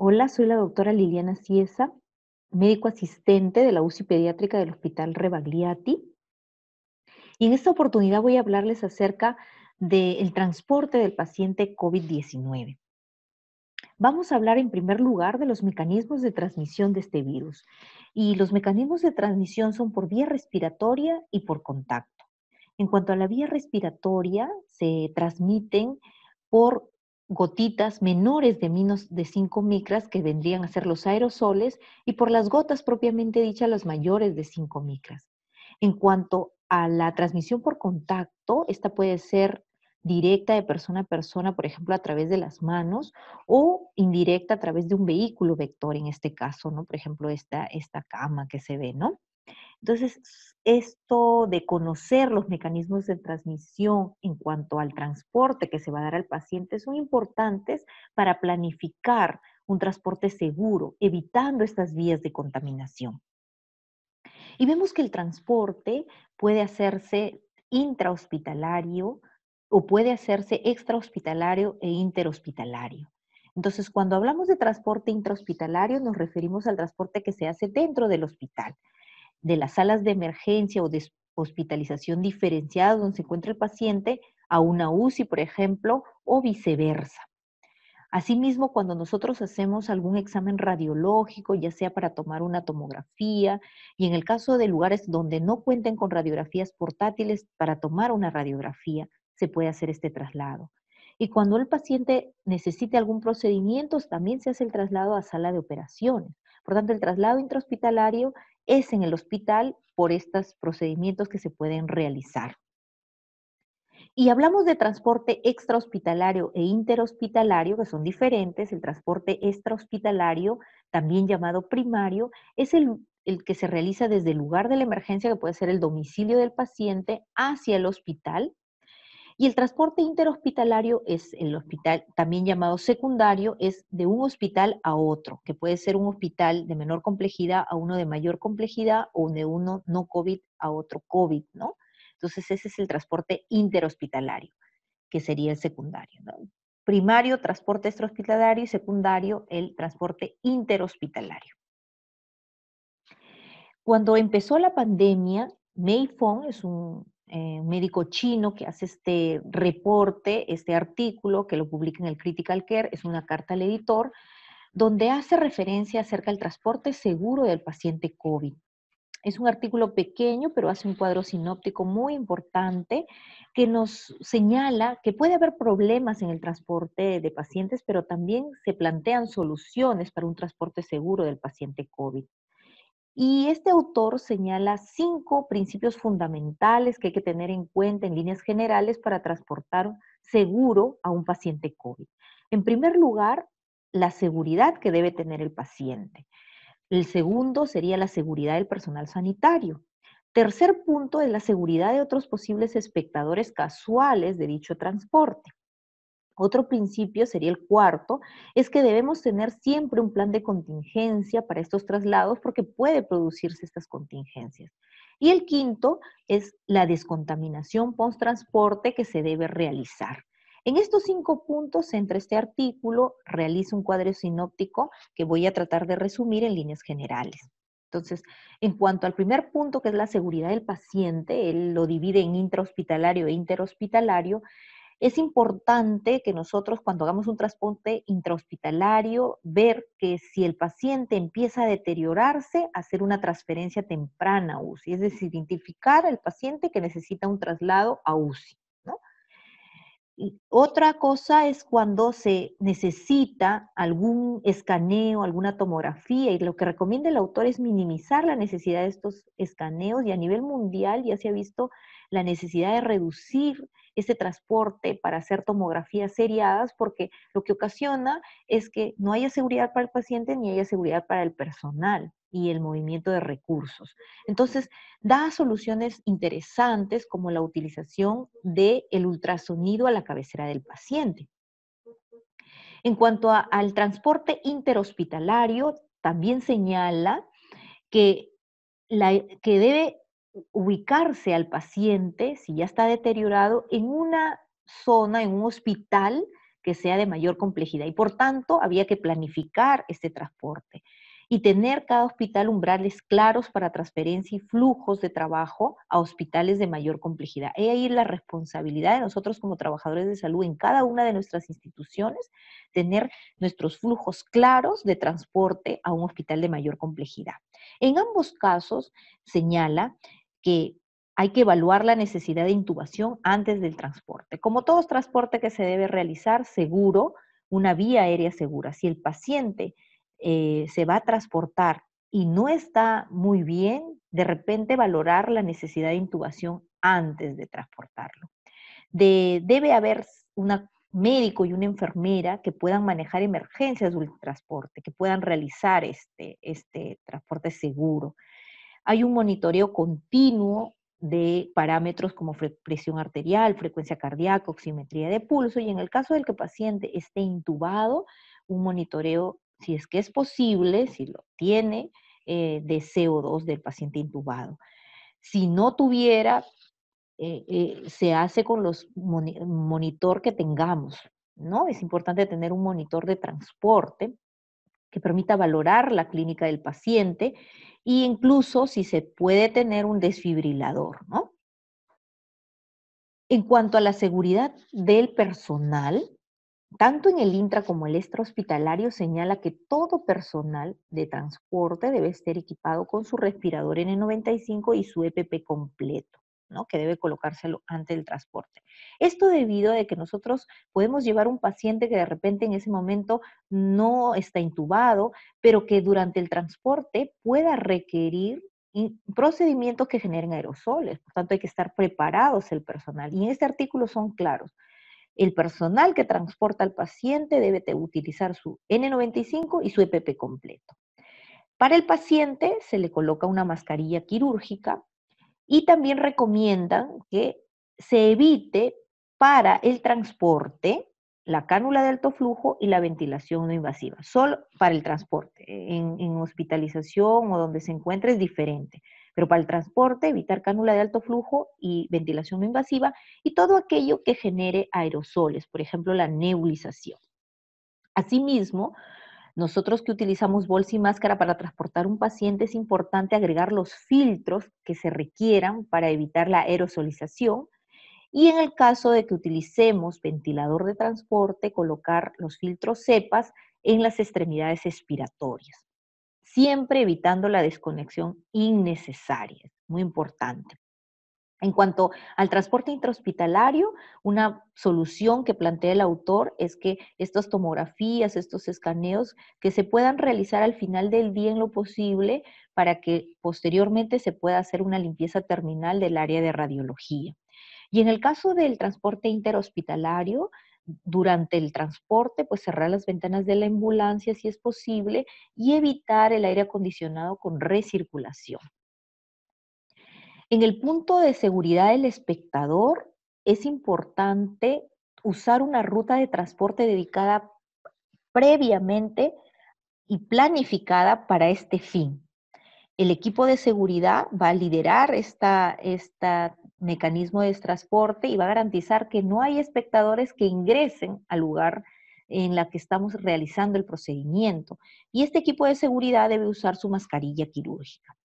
Hola, soy la doctora Liliana Ciesa, médico asistente de la UCI pediátrica del Hospital Rebagliati. Y en esta oportunidad voy a hablarles acerca del transporte del paciente COVID-19. Vamos a hablar en primer lugar de los mecanismos de transmisión de este virus. Y los mecanismos de transmisión son por vía respiratoria y por contacto. En cuanto a la vía respiratoria, se transmiten por gotitas menores de menos de 5 micras, que vendrían a ser los aerosoles, y por las gotas propiamente dichas, las mayores de 5 micras. En cuanto a la transmisión por contacto, esta puede ser directa de persona a persona, por ejemplo, a través de las manos, o indirecta a través de un vehículo vector, en este caso, ¿no? Por ejemplo, esta, esta cama que se ve, ¿no? Entonces, esto de conocer los mecanismos de transmisión en cuanto al transporte que se va a dar al paciente son importantes para planificar un transporte seguro, evitando estas vías de contaminación. Y vemos que el transporte puede hacerse intrahospitalario o puede hacerse extrahospitalario e interhospitalario. Entonces, cuando hablamos de transporte intrahospitalario, nos referimos al transporte que se hace dentro del hospital, de las salas de emergencia o de hospitalización diferenciada donde se encuentra el paciente a una UCI, por ejemplo, o viceversa. Asimismo, cuando nosotros hacemos algún examen radiológico, ya sea para tomar una tomografía, y en el caso de lugares donde no cuenten con radiografías portátiles para tomar una radiografía, se puede hacer este traslado. Y cuando el paciente necesite algún procedimiento, también se hace el traslado a sala de operaciones. Por tanto, el traslado intrahospitalario es en el hospital por estos procedimientos que se pueden realizar. Y hablamos de transporte extrahospitalario e interhospitalario, que son diferentes. El transporte extrahospitalario, también llamado primario, es el, el, que se realiza desde el lugar de la emergencia, que puede ser el domicilio del paciente, hacia el hospital, y el transporte interhospitalario es el hospital, también llamado secundario, es de un hospital a otro, que puede ser un hospital de menor complejidad a uno de mayor complejidad o de uno no COVID a otro COVID, ¿no? Entonces ese es el transporte interhospitalario, que sería el secundario, Primario, transporte extrahospitalario y secundario, el transporte interhospitalario. Cuando empezó la pandemia, Mayfong es un eh, un médico chino que hace este reporte, este artículo que lo publica en el Critical Care, es una carta al editor, donde hace referencia acerca del transporte seguro del paciente COVID. Es un artículo pequeño, pero hace un cuadro sinóptico muy importante que nos señala que puede haber problemas en el transporte de pacientes, pero también se plantean soluciones para un transporte seguro del paciente COVID. Y este autor señala cinco principios fundamentales que hay que tener en cuenta en líneas generales para transportar seguro a un paciente COVID. En primer lugar, la seguridad que debe tener el paciente. El segundo sería la seguridad del personal sanitario. Tercer punto es la seguridad de otros posibles espectadores casuales de dicho transporte. Otro principio sería el cuarto, es que debemos tener siempre un plan de contingencia para estos traslados porque puede producirse estas contingencias. Y el quinto es la descontaminación post-transporte que se debe realizar. En estos cinco puntos, entre este artículo, realiza un cuadro sinóptico que voy a tratar de resumir en líneas generales. Entonces, en cuanto al primer punto, que es la seguridad del paciente, él lo divide en intrahospitalario e interhospitalario, es importante que nosotros cuando hagamos un transporte intrahospitalario, ver que si el paciente empieza a deteriorarse, hacer una transferencia temprana a UCI, es decir, identificar al paciente que necesita un traslado a UCI. otra cosa es cuando se necesita algún escaneo, alguna tomografía, y lo que recomienda el autor es minimizar la necesidad de estos escaneos, y a nivel mundial ya se ha visto la necesidad de reducir ese transporte para hacer tomografías seriadas, porque lo que ocasiona es que no haya seguridad para el paciente ni haya seguridad para el personal y el movimiento de recursos. Entonces, da soluciones interesantes como la utilización del el ultrasonido a la cabecera del paciente. En cuanto al transporte interhospitalario, también señala que, la, que debe ubicarse al paciente, si ya está deteriorado, en una zona, en un hospital que sea de mayor complejidad. Y por tanto, había que planificar este transporte y tener cada hospital umbrales claros para transferencia y flujos de trabajo a hospitales de mayor complejidad. es ahí la responsabilidad de nosotros como trabajadores de salud en cada una de nuestras instituciones, tener nuestros flujos claros de transporte a un hospital de mayor complejidad. En ambos casos, señala, hay que evaluar la necesidad de intubación antes del transporte. Como todo transporte que se debe realizar seguro, una vía aérea segura. Si el paciente eh, se va a transportar y no está muy bien, de repente valorar la necesidad de intubación antes de transportarlo. debe haber un médico y una enfermera que puedan manejar emergencias el transporte, que puedan realizar este, este transporte seguro. Hay un monitoreo continuo de parámetros como presión arterial, frecuencia cardíaca, oximetría de pulso y en el caso del que el paciente esté intubado, un monitoreo, si es que es posible, si lo tiene, eh, de CO2 del paciente intubado. Si no tuviera, eh, eh, se hace con los monitores monitor que tengamos, ¿no? Es importante tener un monitor de transporte que permita valorar la clínica del paciente e incluso si se puede tener un desfibrilador, ¿no? En cuanto a la seguridad del personal, tanto en el intra como el extra hospitalario señala que todo personal de transporte debe estar equipado con su respirador N95 y su EPP completo que debe colocárselo ante el transporte. Esto debido a que nosotros podemos llevar un paciente que de repente en ese momento no está intubado, pero que durante el transporte pueda requerir procedimientos que generen aerosoles. Por tanto, hay que estar preparados el personal. Y en este artículo son claros. El personal que transporta al paciente debe utilizar su N95 y su EPP completo. Para el paciente se le coloca una mascarilla quirúrgica y también recomiendan que se evite para el transporte la cánula de alto flujo y la ventilación no invasiva, solo para el transporte. E-, en, hospitalización o donde se encuentre es diferente, pero para el transporte evitar cánula de alto flujo y ventilación no invasiva y todo aquello que genere aerosoles, por ejemplo la nebulización. Asimismo, nosotros que utilizamos bolsa y máscara para transportar un paciente es importante agregar los filtros que se requieran para evitar la aerosolización y en el caso de que utilicemos ventilador de transporte, colocar los filtros cepas en las extremidades expiratorias, siempre evitando la desconexión innecesaria, muy importante. En cuanto al transporte intrahospitalario, una solución que plantea el autor es que estas tomografías, estos escaneos, que se puedan realizar al final del día en lo posible para que posteriormente se pueda hacer una limpieza terminal del área de radiología. Y en el caso del transporte interhospitalario, durante el transporte, pues cerrar las ventanas de la ambulancia si es posible y evitar el aire acondicionado con recirculación. En el punto de seguridad del espectador, es importante usar una ruta de transporte dedicada previamente y planificada para este fin. El equipo de seguridad va a liderar este mecanismo de transporte y va a garantizar que no hay espectadores que ingresen al lugar en la que estamos realizando el procedimiento. Y este equipo de seguridad debe usar su mascarilla quirúrgica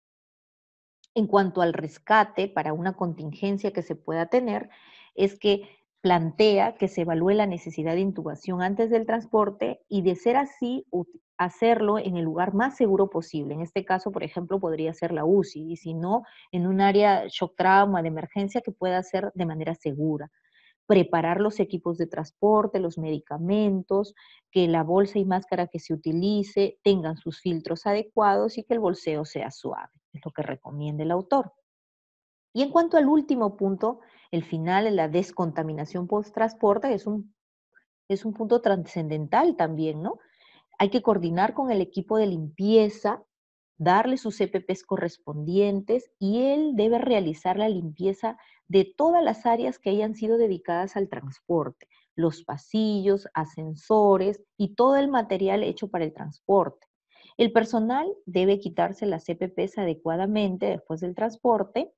en cuanto al rescate para una contingencia que se pueda tener, es que plantea que se evalúe la necesidad de intubación antes del transporte y de ser así hacerlo en el lugar más seguro posible. En este caso, por ejemplo, podría ser la UCI y si no, en un área shock trauma de emergencia que pueda ser de manera segura preparar los equipos de transporte, los medicamentos, que la bolsa y máscara que se utilice tengan sus filtros adecuados y que el bolseo sea suave, es lo que recomienda el autor. Y en cuanto al último punto, el final, la descontaminación post-transporte, es un, es un punto trascendental también, ¿no? Hay que coordinar con el equipo de limpieza, darle sus EPPs correspondientes y él debe realizar la limpieza de todas las áreas que hayan sido dedicadas al transporte, los pasillos, ascensores y todo el material hecho para el transporte. El personal debe quitarse las EPPs adecuadamente después del transporte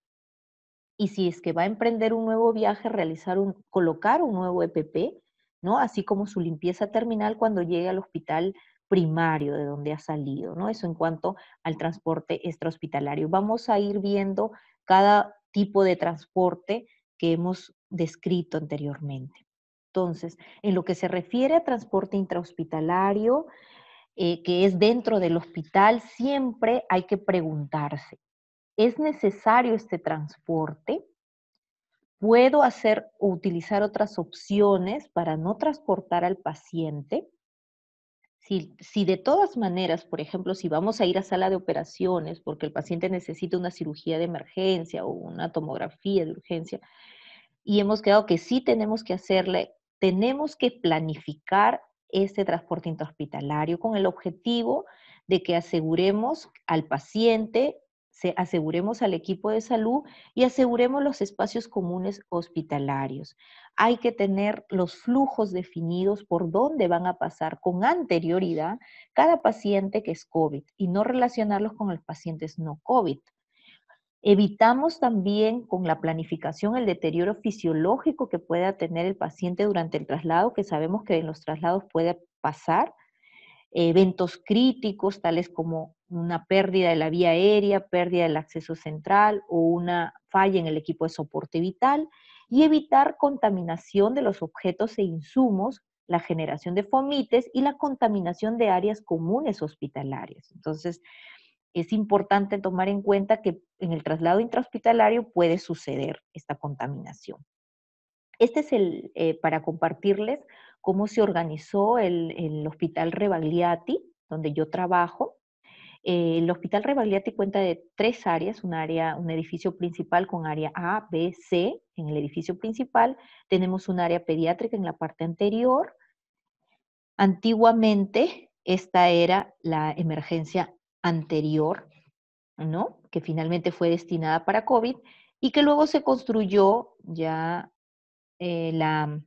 y si es que va a emprender un nuevo viaje, realizar un, colocar un nuevo EPP, ¿no? Así como su limpieza terminal cuando llegue al hospital primario de donde ha salido, ¿no? Eso en cuanto al transporte extrahospitalario. Vamos a ir viendo cada tipo de transporte que hemos descrito anteriormente. Entonces, en lo que se refiere a transporte intrahospitalario, eh, que es dentro del hospital, siempre hay que preguntarse, ¿es necesario este transporte? ¿Puedo hacer o utilizar otras opciones para no transportar al paciente? Si, de todas maneras, por ejemplo, si vamos a ir a sala de operaciones porque el paciente necesita una cirugía de emergencia o una tomografía de urgencia y hemos quedado que sí tenemos que hacerle, tenemos que planificar ese transporte intrahospitalario con el objetivo de que aseguremos al paciente aseguremos al equipo de salud y aseguremos los espacios comunes hospitalarios. Hay que tener los flujos definidos por dónde van a pasar con anterioridad cada paciente que es COVID y no relacionarlos con los pacientes no COVID. Evitamos también con la planificación el deterioro fisiológico que pueda tener el paciente durante el traslado, que sabemos que en los traslados puede pasar eventos críticos, tales como una pérdida de la vía aérea, pérdida del acceso central o una falla en el equipo de soporte vital y evitar contaminación de los objetos e insumos, la generación de fomites y la contaminación de áreas comunes hospitalarias. Entonces, es importante tomar en cuenta que en el traslado intrahospitalario puede suceder esta contaminación. Este es el, eh, para compartirles cómo se organizó el, el Hospital Rebagliati, donde yo trabajo. Eh, el Hospital Rebagliati cuenta de tres áreas, un área, un edificio principal con área A, B, C. En el edificio principal tenemos un área pediátrica en la parte anterior. Antiguamente esta era la emergencia anterior, ¿no? Que finalmente fue destinada para COVID y que luego se construyó ya eh, la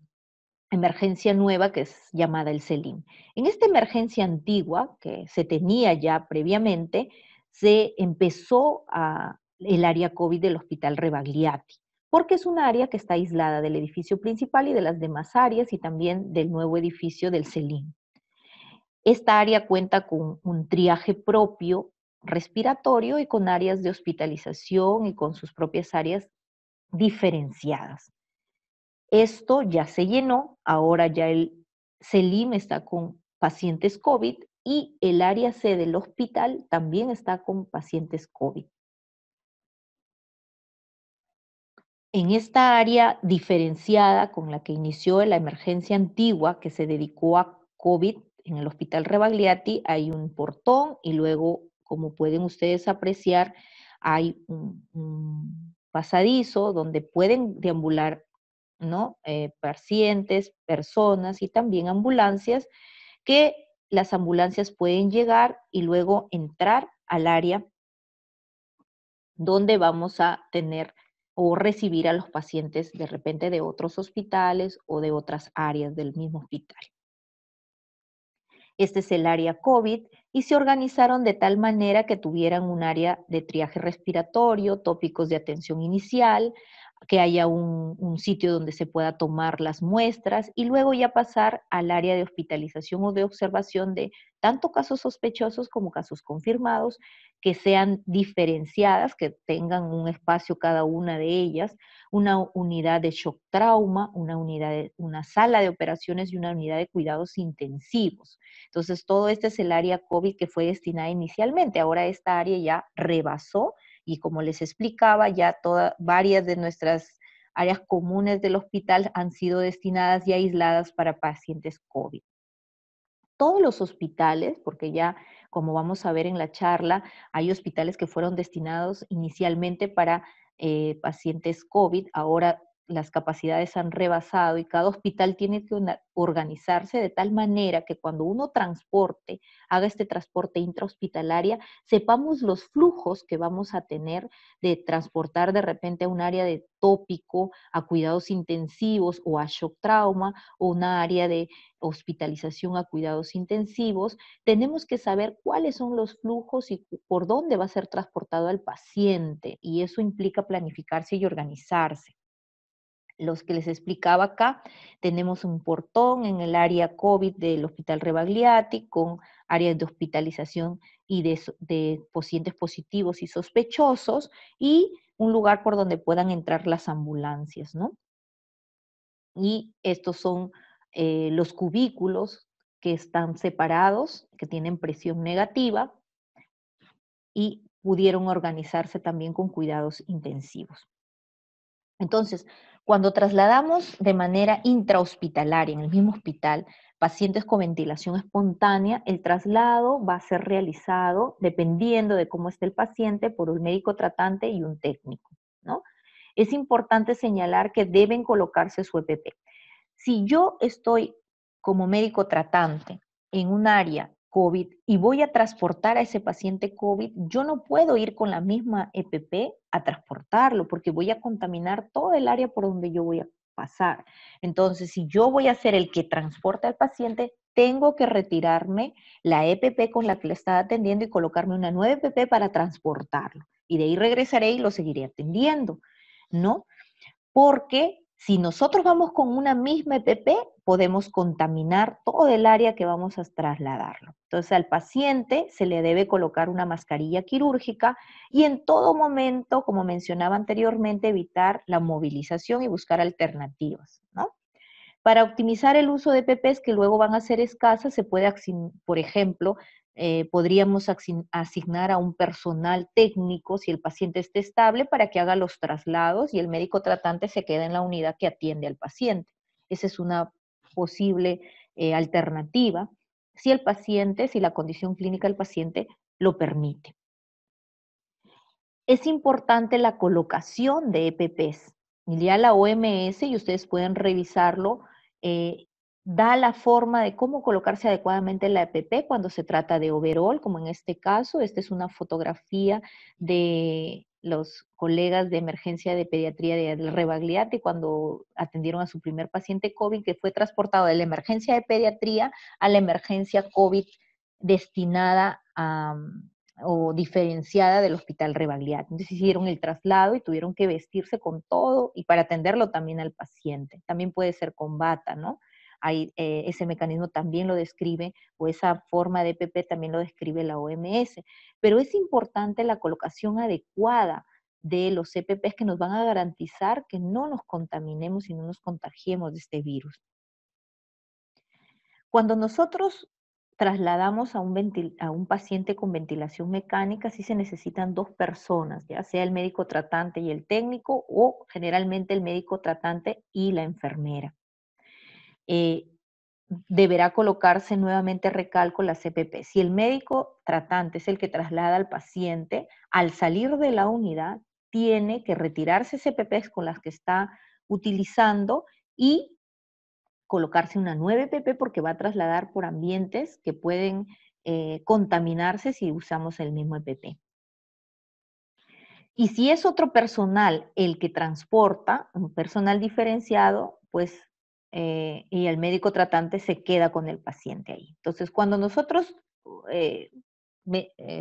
emergencia nueva que es llamada el CELIM. En esta emergencia antigua que se tenía ya previamente, se empezó a, el área COVID del Hospital Rebagliati, porque es un área que está aislada del edificio principal y de las demás áreas y también del nuevo edificio del CELIM. Esta área cuenta con un triaje propio respiratorio y con áreas de hospitalización y con sus propias áreas diferenciadas. Esto ya se llenó, ahora ya el CELIM está con pacientes COVID y el área C del hospital también está con pacientes COVID. En esta área diferenciada con la que inició la emergencia antigua que se dedicó a COVID en el Hospital Rebagliati hay un portón y luego, como pueden ustedes apreciar, hay un, pasadizo donde pueden deambular ¿no? Eh, pacientes, personas y también ambulancias, que las ambulancias pueden llegar y luego entrar al área donde vamos a tener o recibir a los pacientes de repente de otros hospitales o de otras áreas del mismo hospital. Este es el área COVID y se organizaron de tal manera que tuvieran un área de triaje respiratorio, tópicos de atención inicial, que haya un, sitio donde se pueda tomar las muestras y luego ya pasar al área de hospitalización o de observación de tanto casos sospechosos como casos confirmados, que sean diferenciadas, que tengan un espacio cada una de ellas, una unidad de shock trauma, una, una sala de operaciones y una unidad de cuidados intensivos. Entonces, todo este es el área COVID que fue destinada inicialmente. Ahora esta área ya rebasó y como les explicaba, ya todas varias de nuestras áreas comunes del hospital han sido destinadas y aisladas para pacientes COVID. Todos los hospitales, porque ya como vamos a ver en la charla, hay hospitales que fueron destinados inicialmente para eh, pacientes COVID, ahora las capacidades han rebasado y cada hospital tiene que organizarse de tal manera que cuando uno transporte, haga este transporte intrahospitalaria, sepamos los flujos que vamos a tener de transportar de repente a un área de tópico, a cuidados intensivos o a shock trauma o una área de hospitalización a cuidados intensivos, tenemos que saber cuáles son los flujos y por dónde va a ser transportado al paciente y eso implica planificarse y organizarse los que les explicaba acá, tenemos un portón en el área COVID del Hospital Rebagliati con áreas de hospitalización y de, pacientes positivos y sospechosos y un lugar por donde puedan entrar las ambulancias, ¿no? Y estos son eh, los cubículos que están separados, que tienen presión negativa y pudieron organizarse también con cuidados intensivos. Entonces, cuando trasladamos de manera intrahospitalaria, en el mismo hospital, pacientes con ventilación espontánea, el traslado va a ser realizado dependiendo de cómo esté el paciente por un médico tratante y un técnico, ¿no? Es importante señalar que deben colocarse su EPP. Si yo estoy como médico tratante en un área COVID y voy a transportar a ese paciente COVID, yo no puedo ir con la misma EPP a transportarlo porque voy a contaminar todo el área por donde yo voy a pasar. Entonces, si yo voy a ser el que transporta al paciente, tengo que retirarme la EPP con la que le estaba atendiendo y colocarme una nueva EPP para transportarlo. Y de ahí regresaré y lo seguiré atendiendo, ¿no? Porque si nosotros vamos con una misma EPP, podemos contaminar todo el área que vamos a trasladarlo. Entonces al paciente se le debe colocar una mascarilla quirúrgica y en todo momento, como mencionaba anteriormente, evitar la movilización y buscar alternativas, ¿no? Para optimizar el uso de EPPs que luego van a ser escasas, se puede, por ejemplo, eh, podríamos asignar a un personal técnico si el paciente esté estable para que haga los traslados y el médico tratante se quede en la unidad que atiende al paciente. Esa es una posible eh, alternativa si el paciente, si la condición clínica del paciente lo permite. Es importante la colocación de EPPs. Ya la OMS, y ustedes pueden revisarlo, eh, da la forma de cómo colocarse adecuadamente la EPP cuando se trata de overall, como en este caso. Esta es una fotografía de los colegas de emergencia de pediatría de Rebagliati cuando atendieron a su primer paciente COVID que fue transportado de la emergencia de pediatría a la emergencia COVID destinada a, o diferenciada del hospital Rebagliat. Entonces hicieron el traslado y tuvieron que vestirse con todo y para atenderlo también al paciente. También puede ser con bata, ¿no? Hay, eh, ese mecanismo también lo describe, o esa forma de EPP también lo describe la OMS. Pero es importante la colocación adecuada de los EPPs que nos van a garantizar que no nos contaminemos y no nos contagiemos de este virus. Cuando nosotros trasladamos a un, paciente con ventilación mecánica si se necesitan dos personas, ya sea el médico tratante y el técnico o generalmente el médico tratante y la enfermera. Eh, deberá colocarse nuevamente, recalco, la CPP. Si el médico tratante es el que traslada al paciente, al salir de la unidad, tiene que retirarse CPPs con las que está utilizando y colocarse una nueva EPP porque va a trasladar por ambientes que pueden eh, contaminarse si usamos el mismo EPP. Y si es otro personal el que transporta, un personal diferenciado, pues, eh, y el médico tratante se queda con el paciente ahí. Entonces, cuando nosotros eh,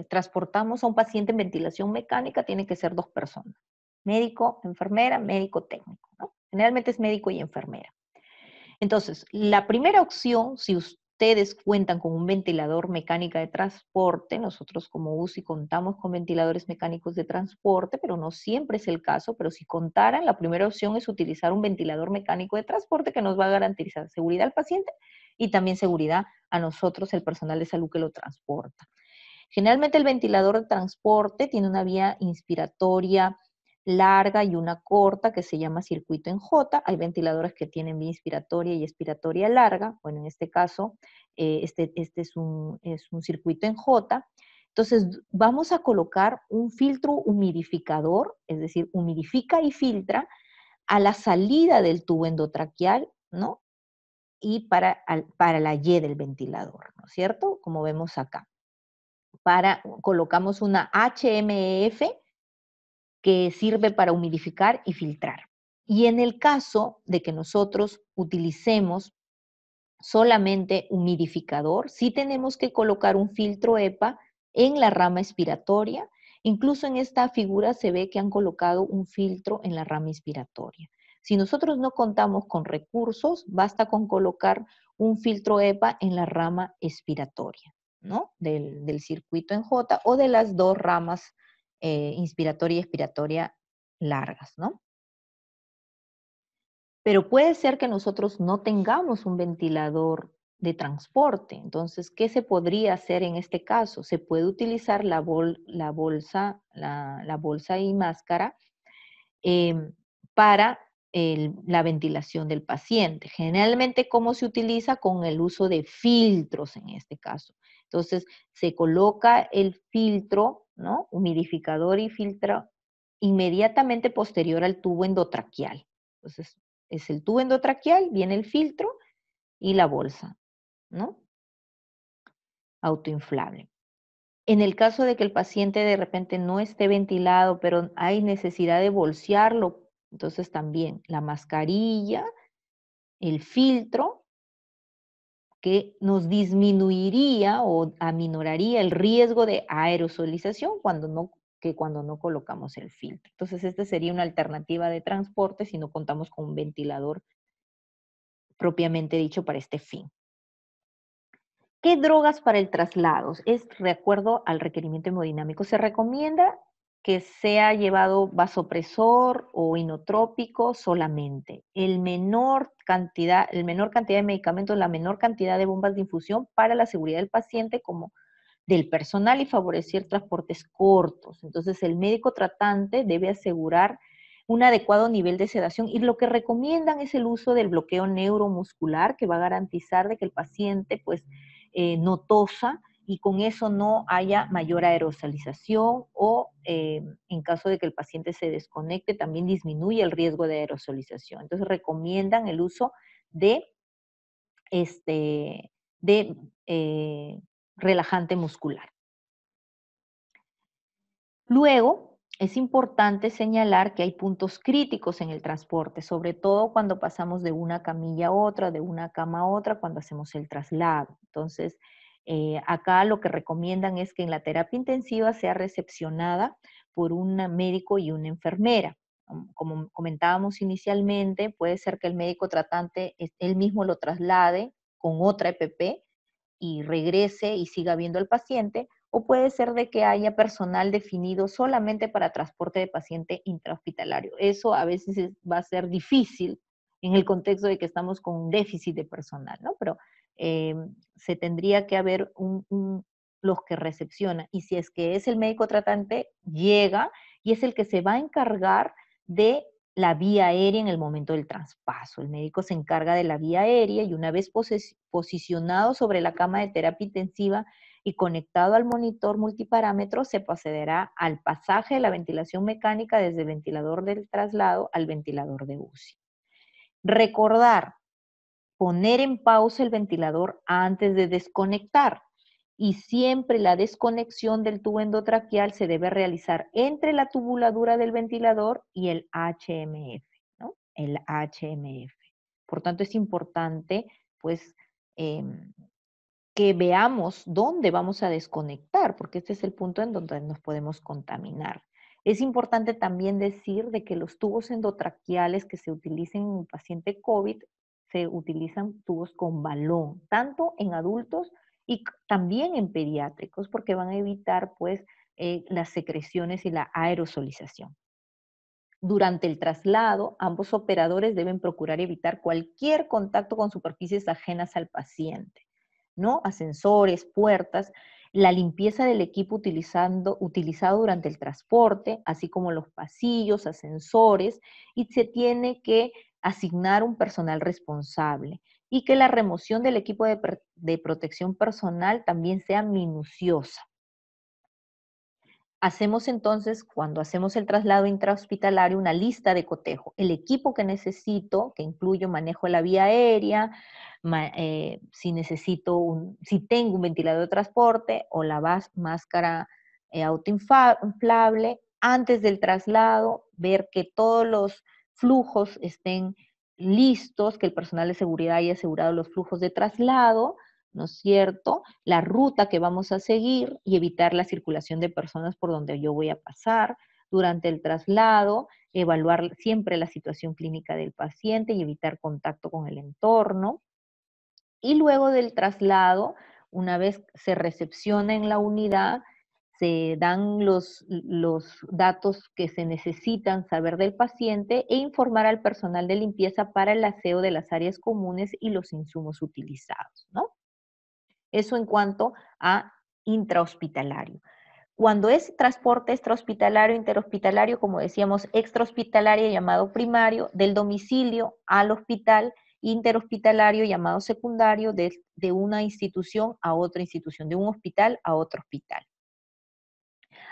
transportamos a un paciente en ventilación mecánica, tiene que ser dos personas, médico, enfermera, médico técnico, Generalmente es médico y enfermera. Entonces, la primera opción, si ustedes cuentan con un ventilador mecánico de transporte, nosotros como UCI contamos con ventiladores mecánicos de transporte, pero no siempre es el caso, pero si contaran, la primera opción es utilizar un ventilador mecánico de transporte que nos va a garantizar seguridad al paciente y también seguridad a nosotros, el personal de salud que lo transporta. Generalmente el ventilador de transporte tiene una vía inspiratoria larga y una corta que se llama circuito en J. Hay ventiladores que tienen vía inspiratoria y expiratoria larga. Bueno, en este caso, eh, este, este, es, un, es un circuito en J. Entonces, vamos a colocar un filtro humidificador, es decir, humidifica y filtra a la salida del tubo endotraqueal, ¿no? Y para, para la Y del ventilador, ¿no es cierto? Como vemos acá. Para, colocamos una HMF e que sirve para humidificar y filtrar. Y en el caso de que nosotros utilicemos solamente humidificador, sí tenemos que colocar un filtro EPA en la rama expiratoria. Incluso en esta figura se ve que han colocado un filtro en la rama expiratoria. Si nosotros no contamos con recursos, basta con colocar un filtro EPA en la rama expiratoria, ¿no? del circuito en J o de las dos ramas eh, inspiratoria y expiratoria largas, ¿no? Pero puede ser que nosotros no tengamos un ventilador de transporte. Entonces, ¿qué se podría hacer en este caso? Se puede utilizar la, bolsa, la, bolsa y máscara em, para la ventilación del paciente. Generalmente, ¿cómo se utiliza? Con el uso de filtros en este caso. Entonces, se coloca el filtro Humidificador y filtro inmediatamente posterior al tubo endotraqueal. Entonces, es el tubo endotraqueal, viene el filtro y la bolsa, ¿no? Autoinflable. En el caso de que el paciente de repente no esté ventilado, pero hay necesidad de bolsearlo, entonces también la mascarilla, el filtro que nos disminuiría o aminoraría el riesgo de aerosolización cuando no, que cuando no colocamos el filtro. Entonces, esta sería una alternativa de transporte si no contamos con un ventilador propiamente dicho para este fin. ¿Qué drogas para el traslado? Es de acuerdo al requerimiento hemodinámico. Se recomienda que sea llevado vasopresor o inotrópico solamente. El menor cantidad, el menor cantidad de medicamentos, la menor cantidad de bombas de infusión para la seguridad del paciente como del personal y favorecer transportes cortos. Entonces, el médico tratante debe asegurar un adecuado nivel de sedación y lo que recomiendan es el uso del bloqueo neuromuscular que va a garantizar de que el paciente pues eh, no tosa y con eso no haya mayor aerosolización o eh, en caso de que el paciente se desconecte también disminuye el riesgo de aerosolización. Entonces recomiendan el uso de, este, de eh, relajante muscular. Luego, es importante señalar que hay puntos críticos en el transporte, sobre todo cuando pasamos de una camilla a otra, de una cama a otra, cuando hacemos el traslado. Entonces, eh, acá lo que recomiendan es que en la terapia intensiva sea recepcionada por un médico y una enfermera. Como comentábamos inicialmente, puede ser que el médico tratante él mismo lo traslade con otra EPP y regrese y siga viendo al paciente, o puede ser de que haya personal definido solamente para transporte de paciente intrahospitalario. Eso a veces va a ser difícil en el contexto de que estamos con un déficit de personal, ¿no? Pero Em, se tendría que haber los que recepcionan. Y si es que es el médico tratante, llega y es el que se va a encargar de la vía aérea en el momento del traspaso. El médico se encarga de la vía aérea y una vez posicionado sobre la cama de terapia intensiva y conectado al monitor multiparámetro, se procederá al pasaje de la ventilación mecánica desde el ventilador del traslado al ventilador de UCI. Recordar poner en pausa el ventilador antes de desconectar. Y siempre la desconexión del tubo endotraqueal se debe realizar entre la tubuladura del ventilador y el HMF, ¿no? El HMF. Por tanto, es importante, pues, em, que veamos dónde vamos a desconectar, porque este es el punto en donde nos podemos contaminar. Es importante también decir de que los tubos endotraqueales que se utilicen en un paciente COVID se utilizan tubos con balón, tanto en adultos y también en pediátricos, porque van a evitar pues eh, las secreciones y la aerosolización. Durante el traslado, ambos operadores deben procurar evitar cualquier contacto con superficies ajenas al paciente, ¿no? Ascensores, puertas, la limpieza del equipo utilizando, utilizado durante el transporte, así como los pasillos, ascensores, y se tiene que asignar un personal responsable y que la remoción del equipo de, protección personal también sea minuciosa. Hacemos entonces, cuando hacemos el traslado intrahospitalario, una lista de cotejo. El equipo que necesito, que incluyo manejo de la vía aérea, eh, si necesito, un, si tengo un ventilador de transporte o la máscara eh, autoinflable, antes del traslado, ver que todos los flujos estén listos, que el personal de seguridad haya asegurado los flujos de traslado, ¿no es cierto? La ruta que vamos a seguir y evitar la circulación de personas por donde yo voy a pasar durante el traslado, evaluar siempre la situación clínica del paciente y evitar contacto con el entorno. Y luego del traslado, una vez se recepciona en la unidad, se dan los, los datos que se necesitan saber del paciente e informar al personal de limpieza para el aseo de las áreas comunes y los insumos utilizados, ¿no? Eso en cuanto a intrahospitalario. Cuando es transporte extrahospitalario, interhospitalario, como decíamos, extrahospitalario llamado primario, del domicilio al hospital, interhospitalario llamado secundario, de, una institución a otra institución, de un hospital a otro hospital.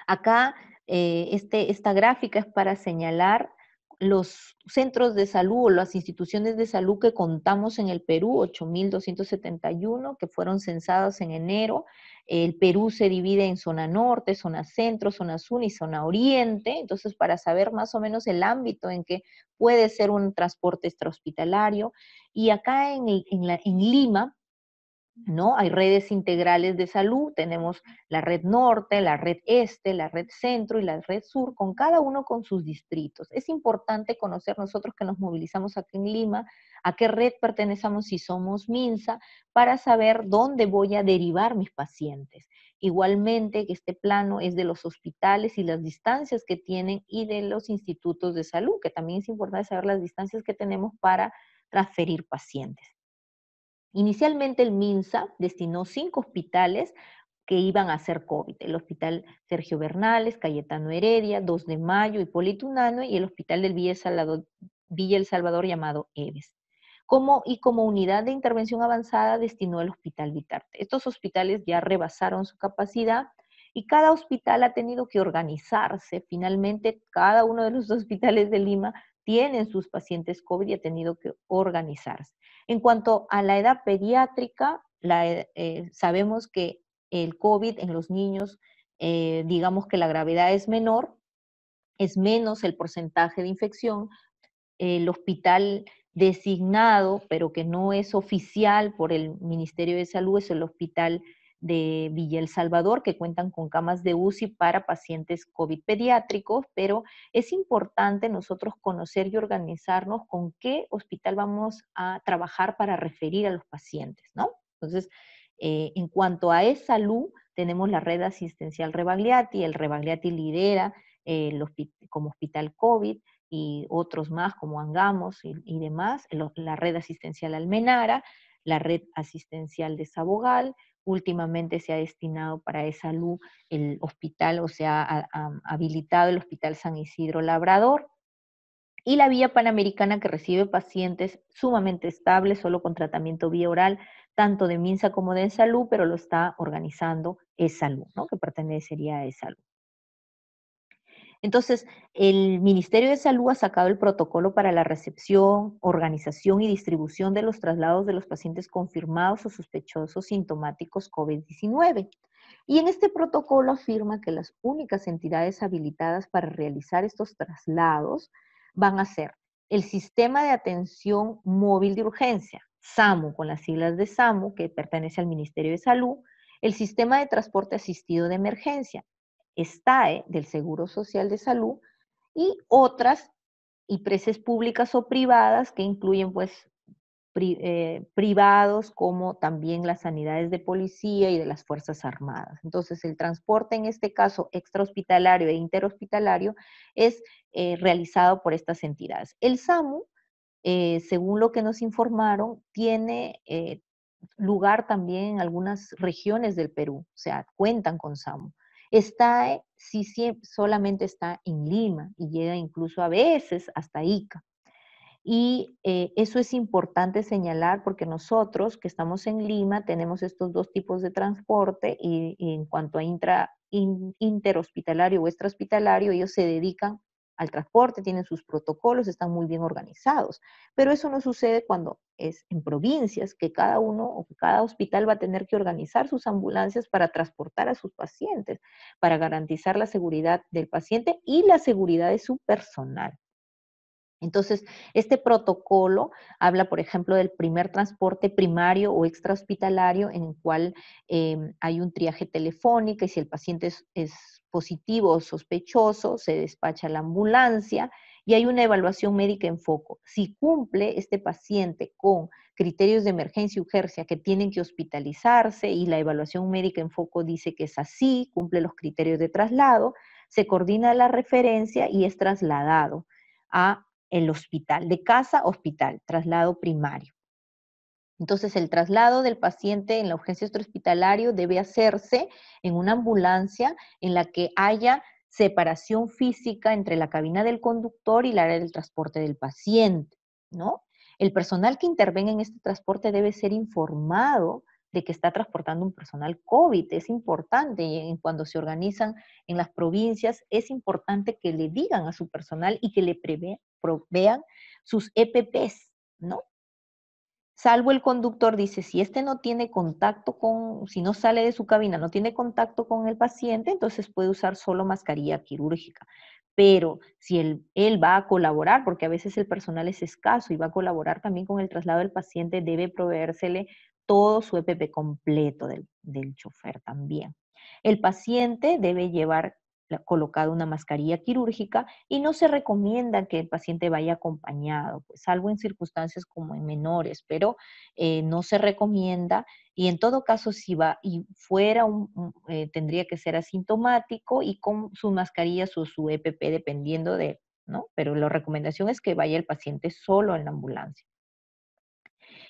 Acá eh, este, esta gráfica es para señalar los centros de salud o las instituciones de salud que contamos en el Perú, 8.271, que fueron censados en enero. El Perú se divide en zona norte, zona centro, zona sur y zona oriente. Entonces, para saber más o menos el ámbito en que puede ser un transporte extrahospitalario. Y acá en Lima, ¿no? Hay redes integrales de salud, tenemos la red norte, la red este, la red centro y la red sur, con cada uno con sus distritos. Es importante conocer nosotros que nos movilizamos aquí en Lima, a qué red pertenecemos si somos MINSA, para saber dónde voy a derivar mis pacientes. Igualmente, este plano es de los hospitales y las distancias que tienen y de los institutos de salud, que también es importante saber las distancias que tenemos para transferir pacientes. Inicialmente el MINSA destinó cinco hospitales que iban a ser COVID, el Hospital Sergio Bernales, Cayetano Heredia, 2 de Mayo, Hipólito Unano y el Hospital del Villa el Salvador, llamado EVES. y como unidad de intervención avanzada destinó el Hospital Vitarte. Estos hospitales ya rebasaron su capacidad y cada hospital ha tenido que organizarse. Finalmente, cada uno de los hospitales de Lima tienen sus pacientes COVID y ha tenido que organizarse. En cuanto a la edad pediátrica, eh, sabemos que el COVID en los niños, eh, digamos que la gravedad es menor, es menos el porcentaje de infección. El hospital designado, pero que no es oficial por el Ministerio de Salud, es el hospital de Villa El Salvador, que cuentan con camas de UCI para pacientes COVID pediátricos, pero es importante nosotros conocer y organizarnos con qué hospital vamos a trabajar para referir a los pacientes, ¿no? Entonces, eh, en cuanto a esa salud tenemos la red asistencial Rebagliati, el Rebagliati lidera eh, como hospital COVID y otros más como Angamos y, demás, la red asistencial Almenara, la red asistencial de Sabogal, últimamente se ha destinado para esa salud el hospital, o se ha, habilitado el Hospital San Isidro Labrador. Y la vía panamericana que recibe pacientes sumamente estables, solo con tratamiento vía oral, tanto de MINSA como de Salud, pero lo está organizando E-Salud, que pertenecería a E-Salud. Entonces, el Ministerio de Salud ha sacado el protocolo para la recepción, organización y distribución de los traslados de los pacientes confirmados o sospechosos sintomáticos COVID-19. Y en este protocolo afirma que las únicas entidades habilitadas para realizar estos traslados van a ser el Sistema de Atención Móvil de Urgencia, SAMU, con las siglas de SAMU, que pertenece al Ministerio de Salud, el Sistema de Transporte Asistido de Emergencia, STAE del Seguro Social de Salud y otras y empresas públicas o privadas que incluyen pues eh, privados como también las sanidades de policía y de las Fuerzas Armadas. Entonces el transporte en este caso extrahospitalario e interhospitalario es eh, realizado por estas entidades. El SAMU, eh, según lo que nos informaron, tiene lugar también en algunas regiones del Perú, o sea, cuentan con SAMU. Está eh, si solamente está en Lima y llega incluso a veces hasta Ica. Y eh, eso es importante señalar porque nosotros que estamos en Lima tenemos estos dos tipos de transporte y, en cuanto a intra, interhospitalario o extrahospitalario, ellos se dedican al transporte, tienen sus protocolos, están muy bien organizados. Pero eso no sucede cuando es en provincias que cada uno o que cada hospital va a tener que organizar sus ambulancias para transportar a sus pacientes, para garantizar la seguridad del paciente y la seguridad de su personal. Entonces, este protocolo habla, por ejemplo, del primer transporte primario o extrahospitalario en el cual em, hay un triaje telefónico y si el paciente es, positivo o sospechoso, se despacha la ambulancia y hay una evaluación médica en foco. Si cumple este paciente con criterios de emergencia y urgencia que tienen que hospitalizarse y la evaluación médica en foco dice que es así, cumple los criterios de traslado, se coordina la referencia y es trasladado a el hospital, de casa hospital, traslado primario. Entonces, el traslado del paciente en la urgencia hospitalario debe hacerse en una ambulancia en la que haya separación física entre la cabina del conductor y la área del transporte del paciente, ¿no? El personal que intervenga en este transporte debe ser informado de que está transportando un personal COVID. Es importante, y cuando se organizan en las provincias, es importante que le digan a su personal y que le, prevé vean sus EPPs, ¿no? Salvo el conductor, dice, si este no tiene contacto con, si no sale de su cabina, no tiene contacto con el paciente, entonces puede usar solo mascarilla quirúrgica. Pero si él, va a colaborar, porque a veces el personal es escaso y va a colaborar también con el traslado del paciente, debe proveérsele todo su EPP completo del, del chofer también. El paciente debe llevar colocado una mascarilla quirúrgica y no se recomienda que el paciente vaya acompañado, pues, salvo en circunstancias como en menores, pero eh, no se recomienda y en todo caso si va y fuera eh, tendría que ser asintomático y con su mascarilla o su EPP dependiendo de, ¿no? Pero la recomendación es que vaya el paciente solo en la ambulancia.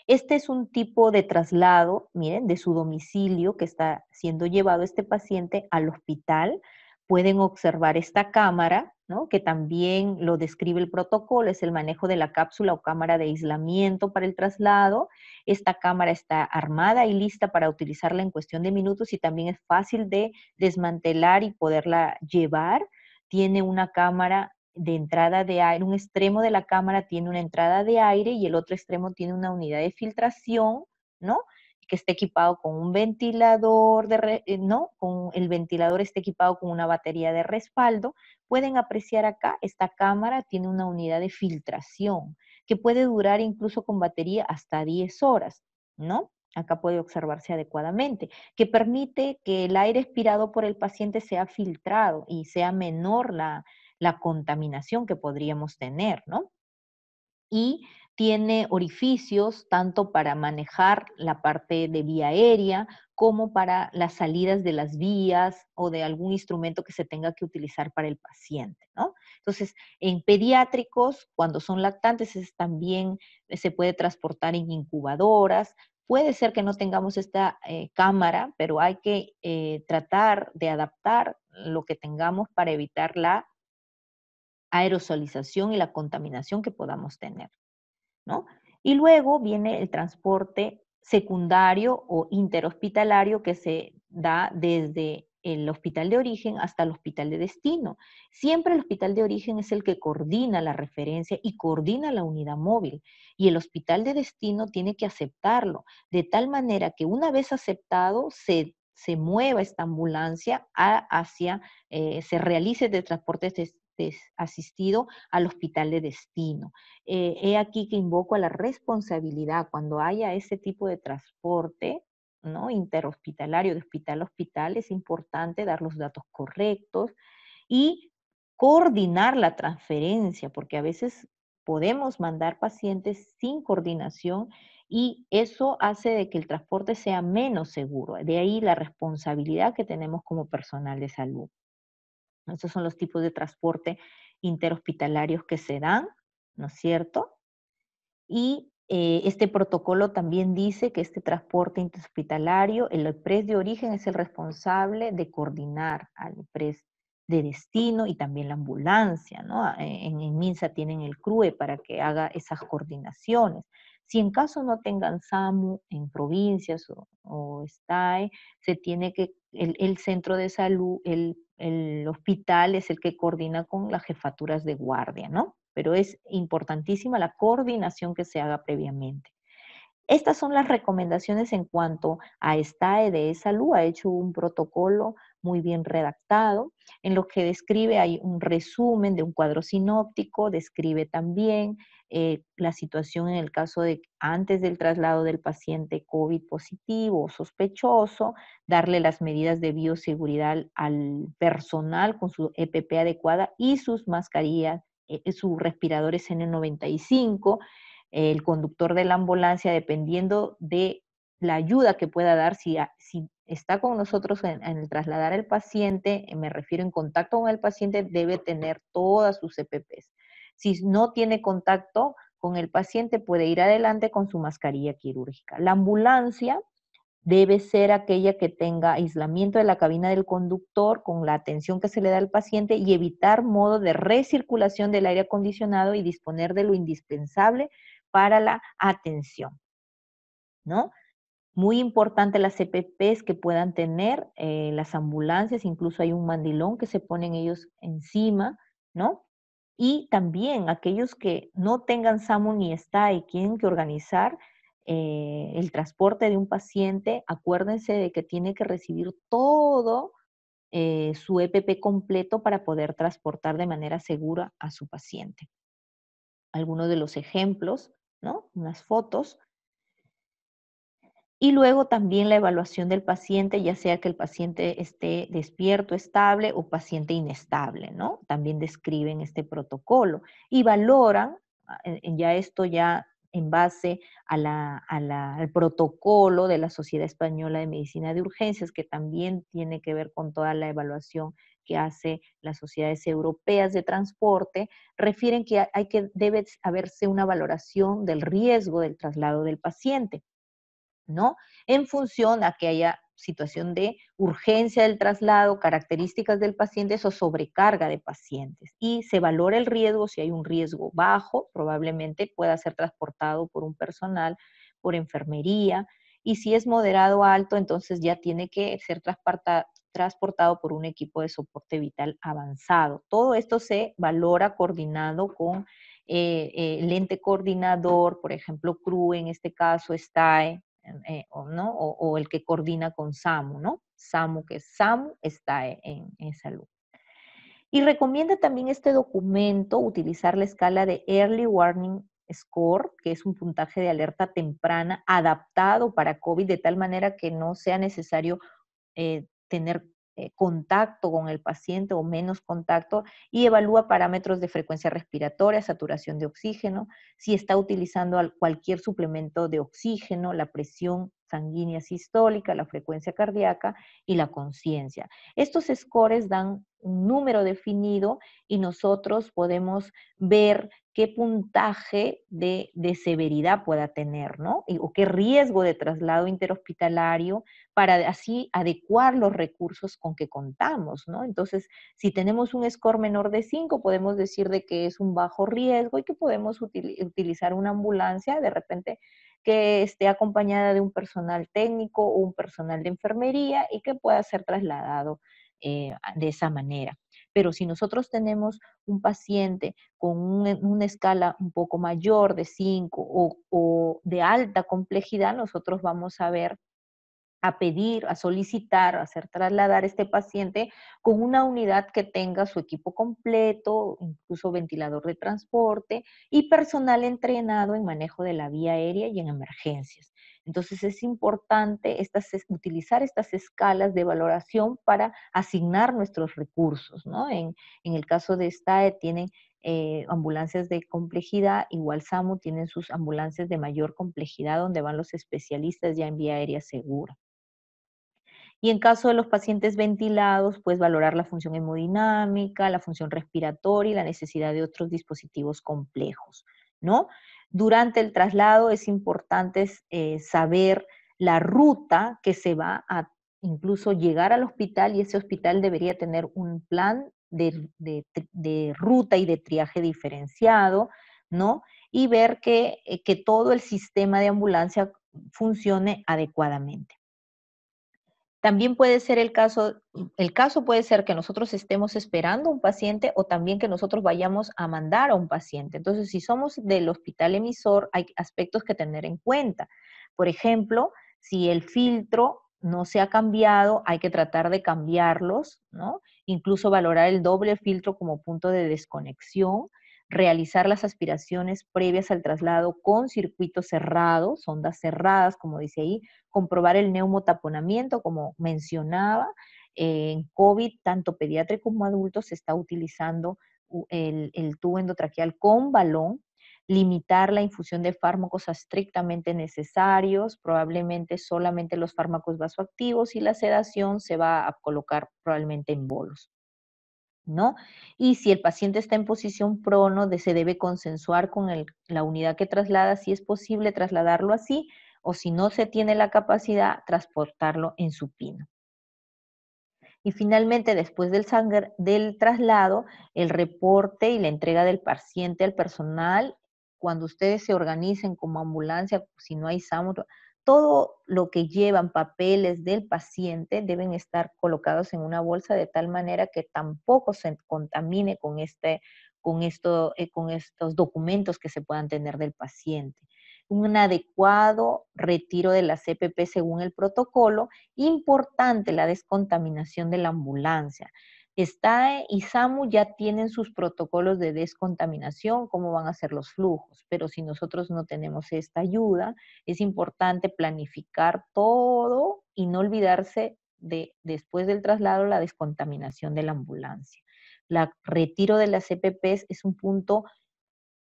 Este es un tipo de traslado, miren, de su domicilio que está siendo llevado este paciente al hospital pueden observar esta cámara, ¿no? que también lo describe el protocolo, es el manejo de la cápsula o cámara de aislamiento para el traslado. Esta cámara está armada y lista para utilizarla en cuestión de minutos y también es fácil de desmantelar y poderla llevar. Tiene una cámara de entrada de aire, un extremo de la cámara tiene una entrada de aire y el otro extremo tiene una unidad de filtración, ¿no? que esté equipado con un ventilador, de eh, no, con el ventilador esté equipado con una batería de respaldo. Pueden apreciar acá, esta cámara tiene una unidad de filtración que puede durar incluso con batería hasta 10 horas, ¿no? Acá puede observarse adecuadamente, que permite que el aire expirado por el paciente sea filtrado y sea menor la, la contaminación que podríamos tener, ¿no? Y tiene orificios tanto para manejar la parte de vía aérea como para las salidas de las vías o de algún instrumento que se tenga que utilizar para el paciente, Entonces, en pediátricos, cuando son lactantes, es, también eh, se puede transportar en incubadoras. Puede ser que no tengamos esta eh, cámara, pero hay que eh, tratar de adaptar lo que tengamos para evitar la aerosolización y la contaminación que podamos tener. Y luego viene el transporte secundario o interhospitalario que se da desde el hospital de origen hasta el hospital de destino. Siempre el hospital de origen es el que coordina la referencia y coordina la unidad móvil y el hospital de destino tiene que aceptarlo, de tal manera que una vez aceptado se, mueva esta ambulancia hacia, eh, se realice el transporte asistido al hospital de destino. Eh, he aquí que invoco a la responsabilidad cuando haya ese tipo de transporte ¿no? interhospitalario, de hospital a hospital, es importante dar los datos correctos y coordinar la transferencia, porque a veces podemos mandar pacientes sin coordinación y eso hace de que el transporte sea menos seguro. De ahí la responsabilidad que tenemos como personal de salud. Esos son los tipos de transporte interhospitalarios que se dan, ¿no es cierto? Y eh, este protocolo también dice que este transporte interhospitalario, el pres de origen es el responsable de coordinar al pres de destino y también la ambulancia, ¿no? en MINSA tienen el CRUE para que haga esas coordinaciones. Si en caso no tengan SAMU en provincias o, o STAE, eh, se tiene que, el, centro de salud, el, el, hospital es el que coordina con las jefaturas de guardia, ¿no? Pero es importantísima la coordinación que se haga previamente. Estas son las recomendaciones en cuanto a STAE de salud. Ha hecho un protocolo muy bien redactado, en lo que describe hay un resumen de un cuadro sinóptico, describe también eh, la situación en el caso de antes del traslado del paciente COVID positivo o sospechoso, darle las medidas de bioseguridad al personal con su EPP adecuada y sus mascarillas, eh, eh, sus respiradores N95, el conductor de la ambulancia, dependiendo de la ayuda que pueda dar, si, si está con nosotros en, el trasladar al paciente, eh, me refiero en contacto con el paciente, debe tener todas sus EPPs. Si no tiene contacto con el paciente, puede ir adelante con su mascarilla quirúrgica. La ambulancia debe ser aquella que tenga aislamiento de la cabina del conductor con la atención que se le da al paciente y evitar modo de recirculación del aire acondicionado y disponer de lo indispensable para la atención. ¿No? Muy importante las EPPs que puedan tener, eh, las ambulancias, incluso hay un mandilón que se ponen ellos encima, ¿no? Y también aquellos que no tengan SAMU ni está y tienen que organizar eh, el transporte de un paciente, acuérdense de que tiene que recibir todo eh, su EPP completo para poder transportar de manera segura a su paciente. Algunos de los ejemplos, ¿no? Unas fotos y luego también la evaluación del paciente, ya sea que el paciente esté despierto, estable o paciente inestable, ¿no? También describen este protocolo y valoran, ah, ya esto ya en base al protocolo de la Sociedad Española de Medicina de Urgencias, que también tiene que ver con toda la evaluación que hace las sociedades europeas de transporte, refieren que, hay que debe haberse una valoración del riesgo del traslado del paciente. ¿no? En función a que haya situación de urgencia del traslado, características del paciente o sobrecarga de pacientes. Y se valora el riesgo, si hay un riesgo bajo, probablemente pueda ser transportado por un personal, por enfermería, y si es moderado o alto, entonces ya tiene que ser transportado por un equipo de soporte vital avanzado. Todo esto se valora coordinado con eh, eh, el ente coordinador, por ejemplo, CRU en este caso, STAE, Em, eh, o, ¿no? O, el que coordina con SAMU, ¿no? SAMU, que sam SAMU, está e, en, salud. Y recomienda también este documento utilizar la escala de Early Warning Score, que es un puntaje de alerta temprana adaptado para COVID, de tal manera que no sea necesario eh, tener tener eh, contacto con el paciente o menos contacto y evalúa parámetros de frecuencia respiratoria, saturación de oxígeno, si está utilizando cualquier suplemento de oxígeno, la presión sanguínea sistólica, la frecuencia cardíaca y la conciencia. Estos scores dan un número definido y nosotros podemos ver qué puntaje de, severidad pueda tener, ¿no? o qué riesgo de traslado interhospitalario para así adecuar los recursos con que contamos, ¿no? Entonces, si tenemos un score menor de 5, podemos decir de que es un bajo riesgo y que podemos utilizar una ambulancia de repente que esté acompañada de un personal técnico o un personal de enfermería y que pueda ser trasladado eh, de esa manera. Pero si nosotros tenemos un paciente con una escala un poco mayor de 5 o, de alta complejidad, nosotros vamos a ver a pedir, a solicitar, a hacer trasladar este paciente con una unidad que tenga su equipo completo, incluso ventilador de transporte y personal entrenado en manejo de la vía aérea y en emergencias. Entonces es importante estas, utilizar estas escalas de valoración para asignar nuestros recursos. En, el caso de STAE tienen eh, ambulancias de complejidad, igual SAMU tienen sus ambulancias de mayor complejidad donde van los especialistas ya en vía aérea segura. Y en caso de los pacientes ventilados, pues valorar la función hemodinámica, la función respiratoria y la necesidad de otros dispositivos complejos, ¿no? Durante el traslado es importante eh, saber la ruta que se va a incluso llegar al hospital y ese hospital debería tener un plan de, ruta y de triaje diferenciado, ¿no? Y ver que eh, todo el sistema de ambulancia funcione adecuadamente. También puede ser el caso, el caso puede ser que nosotros estemos esperando un paciente o también que nosotros vayamos a mandar a un paciente. Entonces, si somos del hospital emisor, hay aspectos que tener en cuenta. Por ejemplo, si el filtro no se ha cambiado, hay que tratar de cambiarlos, ¿no? Incluso valorar el doble filtro como punto de desconexión realizar las aspiraciones previas al traslado con circuitos cerrados, ondas cerradas, como dice ahí, comprobar el neumotaponamiento, como mencionaba. Eh, en COVID, tanto pediátrico como adulto, se está utilizando el, tubo endotraqueal con balón limitar la infusión de fármacos estrictamente necesarios, probablemente solamente los fármacos vasoactivos y la sedación se va a colocar probablemente en bolos. Y si el paciente está en posición prono, se debe consensuar con la unidad que traslada si es posible trasladarlo así o si no se tiene la capacidad, transportarlo en supino. Y finalmente, después del, del traslado, el reporte y la entrega del paciente al personal, cuando ustedes se organicen como ambulancia, si no hay samu todo lo que llevan papeles del paciente deben estar colocados en una bolsa de tal manera que tampoco se contamine con, este, eh, estos documentos que se puedan tener del paciente. Un adecuado retiro de la CPP según el protocolo. Importante la descontaminación de la ambulancia. Está y SAMU ya tienen sus protocolos de descontaminación, cómo van a ser los flujos, pero si nosotros no tenemos esta ayuda, es importante planificar todo y no olvidarse de, después del traslado, la descontaminación de la ambulancia. El retiro de las EPPs es un punto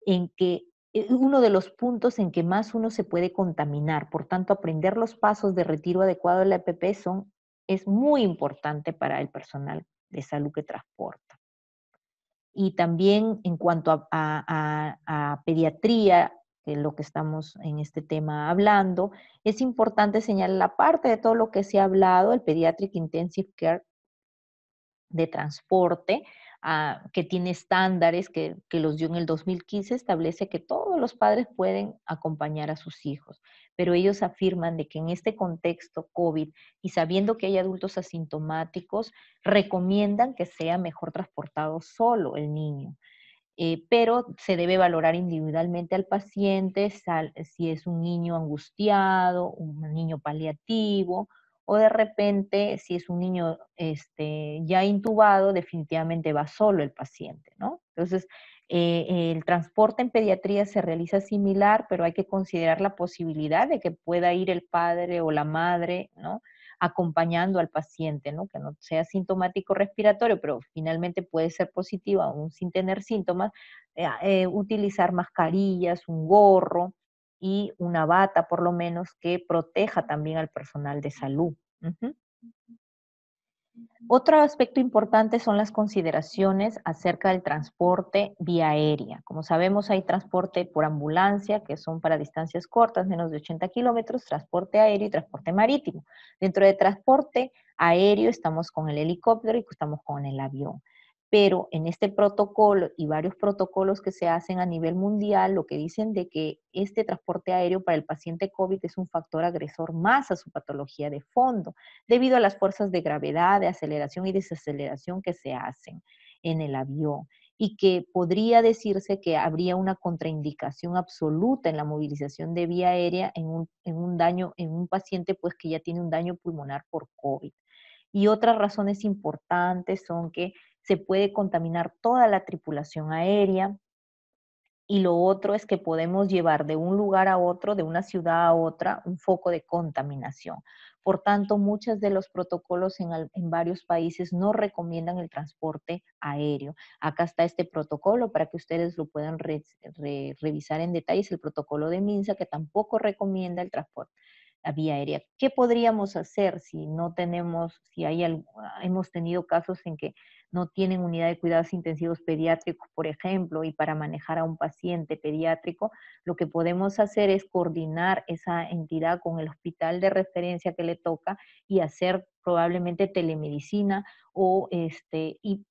en que eh, uno de los puntos en que más uno se puede contaminar. Por tanto, aprender los pasos de retiro adecuado de la EPP son, es muy importante para el personal de salud que transporta. Y también en cuanto a, pediatría, que es lo que estamos en este tema hablando, es importante señalar la parte de todo lo que se ha hablado, el Pediatric Intensive Care de transporte, Ah, que tiene estándares que, los dio en el 2015, establece que todos los padres pueden acompañar a sus hijos. Pero ellos afirman de que en este contexto COVID y sabiendo que hay adultos asintomáticos, recomiendan que sea mejor transportado solo el niño. Eh, pero se debe valorar individualmente al paciente, si es un niño angustiado, un niño paliativo, o de repente, si es un niño este, ya intubado, definitivamente va solo el paciente, ¿no? Entonces, eh, el transporte en pediatría se realiza similar, pero hay que considerar la posibilidad de que pueda ir el padre o la madre, ¿no? acompañando al paciente, ¿no? que no sea sintomático respiratorio, pero finalmente puede ser positivo aún sin tener síntomas, eh, eh, utilizar mascarillas, un gorro, y una bata por lo menos que proteja también al personal de salud. Otro aspecto importante son las consideraciones acerca del transporte vía aérea. Como sabemos, hay transporte por ambulancia, que son para distancias cortas, menos de 80 kilómetros, transporte aéreo y transporte marítimo. Dentro de transporte aéreo estamos con el helicóptero y estamos con el avión pero en este protocolo y varios protocolos que se hacen a nivel mundial, lo que dicen de que este transporte aéreo para el paciente COVID es un factor agresor más a su patología de fondo, debido a las fuerzas de gravedad, de aceleración y desaceleración que se hacen en el avión y que podría decirse que habría una contraindicación absoluta en la movilización de vía aérea en un, en un daño, en un paciente pues que ya tiene un daño pulmonar por COVID. Y otras razones importantes son que se puede contaminar toda la tripulación aérea. Y lo otro es que podemos llevar de un lugar a otro, de una ciudad a otra, un foco de contaminación. Por tanto, muchos de los protocolos en, varios países no recomiendan el transporte aéreo. Acá está este protocolo para que ustedes lo puedan revisar en detalle. Es el protocolo de MINSA que tampoco recomienda el transporte a vía aérea. ¿Qué podríamos hacer si no tenemos, si hay, hemos tenido casos en que no tienen unidad de cuidados intensivos pediátricos, por ejemplo, y para manejar a un paciente pediátrico, lo que podemos hacer es coordinar esa entidad con el hospital de referencia que le toca y hacer probablemente telemedicina o este, y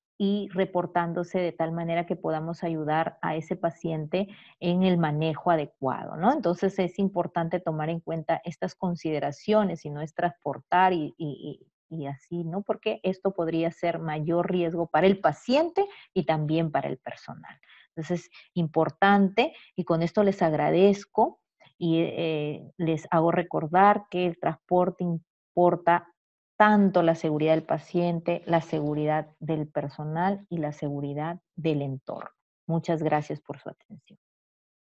reportándose de tal manera que podamos ayudar a ese paciente en el manejo adecuado, ¿no? Entonces es importante tomar en cuenta estas consideraciones y no es transportar y, y así, ¿no? Porque esto podría ser mayor riesgo para el paciente y también para el personal. Entonces, importante y con esto les agradezco y eh, les hago recordar que el transporte importa tanto la seguridad del paciente, la seguridad del personal y la seguridad del entorno. Muchas gracias por su atención.